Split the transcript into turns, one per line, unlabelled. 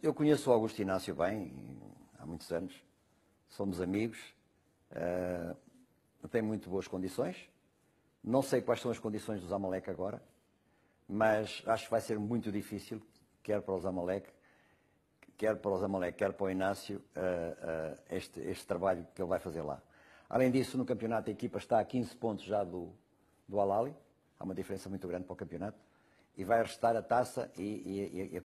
Eu conheço o Augusto Inácio bem, há muitos anos, somos amigos, uh, tem muito boas condições. Não sei quais são as condições do Zamalek agora, mas acho que vai ser muito difícil, quer para o Zamalek, quer para o Zamalek, quer para o Inácio, uh, uh, este, este, trabalho que ele vai fazer lá. Além disso, no campeonato a equipa está a 15 pontos já do, do Alali, há uma diferença muito grande para o campeonato, e vai restar a taça e, e, e a